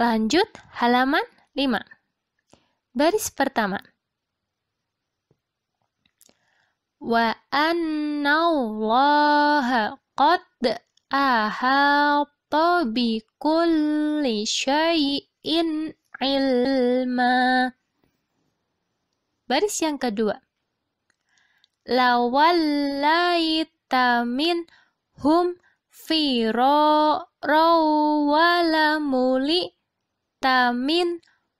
Lanjut halaman 5. Baris pertama. Wa annallaha qad ahata bi kulli syai'in ilma. Baris yang kedua. Lawallaita min hum fi ro raw tamin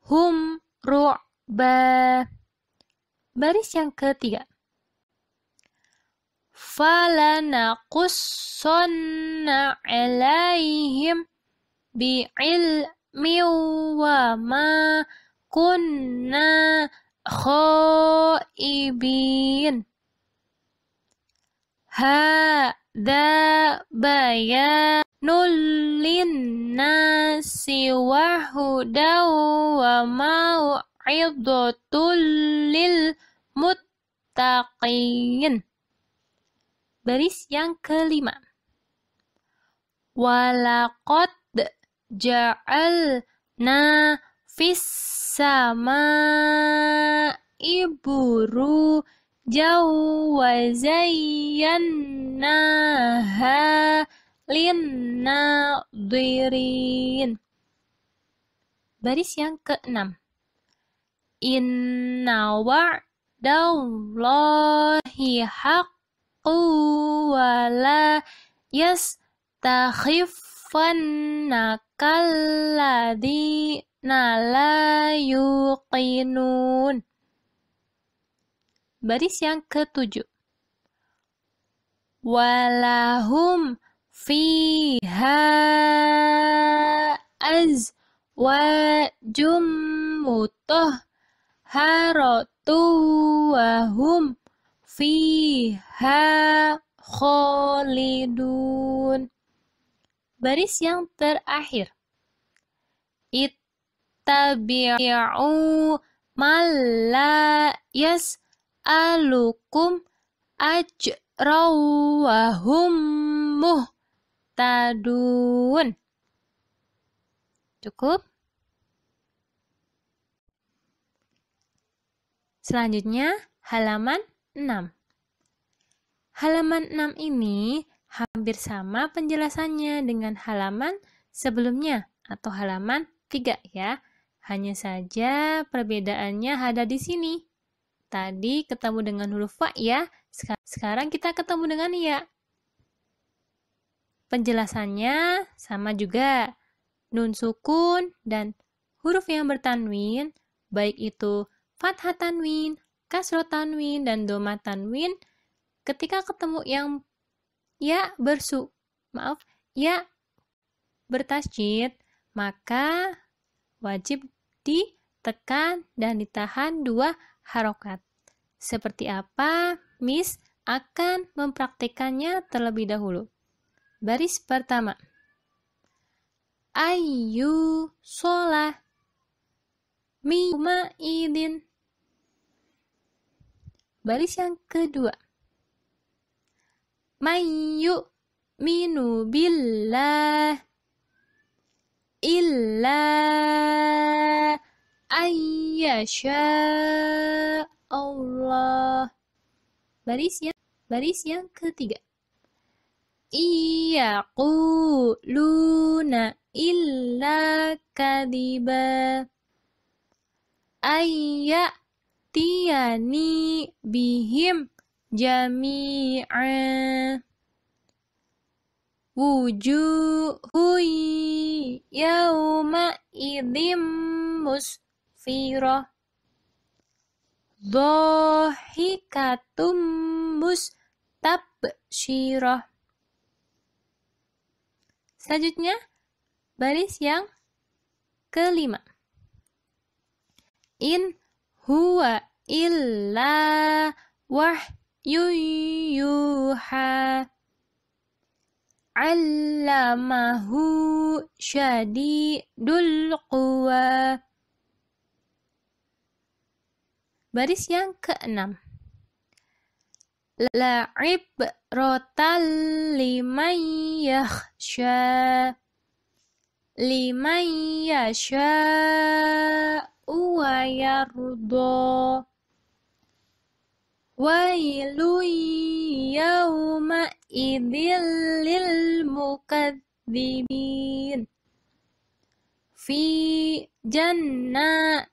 hum ru'ba. Baris yang ketiga. falana Falanaqussonna alaihim ilmi wa ma kunna khaibin. Ha dabaya nulin nasi dau wa mau lil muttaqin. Baris yang kelima. Walakot ja'al na fis sama iburu jauh wazayan naha linnadirin. Baris yang keenam. Inna wa'dallahi haqqu wa la yastakhifannakal ladina la yuqinun. Baris yang ketujuh walahum fiha az wa jumutoh harotu wahum fiha kholidun baris yang terakhir ittabi'u malla yas'alukum aj rawahum muhtadun. Cukup? Selanjutnya, halaman 6. Halaman 6 ini hampir sama penjelasannya dengan halaman sebelumnya atau halaman 3 ya. Hanya saja perbedaannya ada di sini. Tadi ketemu dengan huruf fa ya, sekarang kita ketemu dengan ya. Penjelasannya sama juga. Nun sukun dan huruf yang bertanwin, baik itu fathah tanwin, kasroh tanwin, dan doma tanwin, ketika ketemu yang ya bersu, maaf, ya bertasjid, maka wajib ditekan dan ditahan dua harokat. Seperti apa Miss akan mempraktekannya terlebih dahulu. Baris pertama. Ayu sholah mima idin. Baris yang kedua. Mayu minu billah yasha Allah. Baris yang baris yang ketiga. Iya luna illa kadiba ayya tiani bihim jami'a wujuhu yauma idim kathira dhahikatum mustabsyirah Selanjutnya baris yang kelima In huwa illa wahyu yuha Allamahu syadidul quwa Baris yang keenam. La'ib rotal liman yakhsha liman yasha'u wa yardo wailun yawma idhil lil mukadzibin fi jannah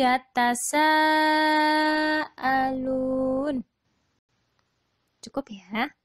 yatasaalun. Cukup ya.